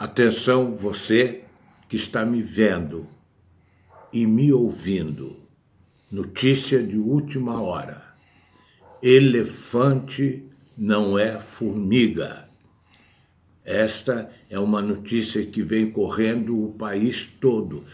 Atenção, você que está me vendo e me ouvindo. Notícia de última hora: elefante não é formiga. Esta é uma notícia que vem correndo o país todo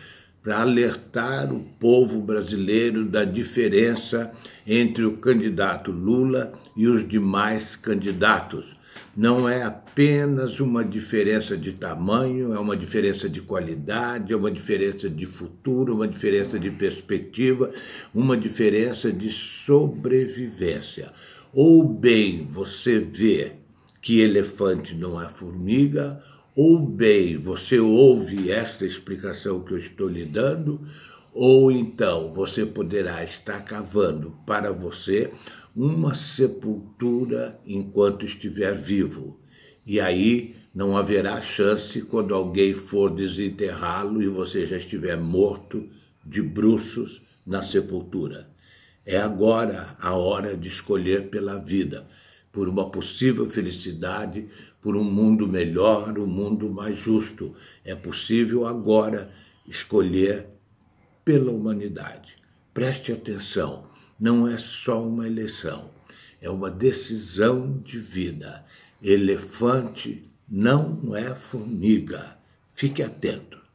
para alertar o povo brasileiro da diferença entre o candidato Lula e os demais candidatos. Não é apenas uma diferença de tamanho, é uma diferença de qualidade, é uma diferença de futuro, uma diferença de perspectiva, uma diferença de sobrevivência. Ou bem você vê que elefante não é formiga, ou bem você ouve esta explicação que eu estou lhe dando, ou então você poderá estar cavando para você uma sepultura enquanto estiver vivo. E aí não haverá chance quando alguém for desenterrá-lo e você já estiver morto de bruços na sepultura. É agora a hora de escolher pela vida por uma possível felicidade, por um mundo melhor, um mundo mais justo. É possível agora escolher pela humanidade. Preste atenção, não é só uma eleição, é uma decisão de vida. Elefante não é formiga. Fique atento.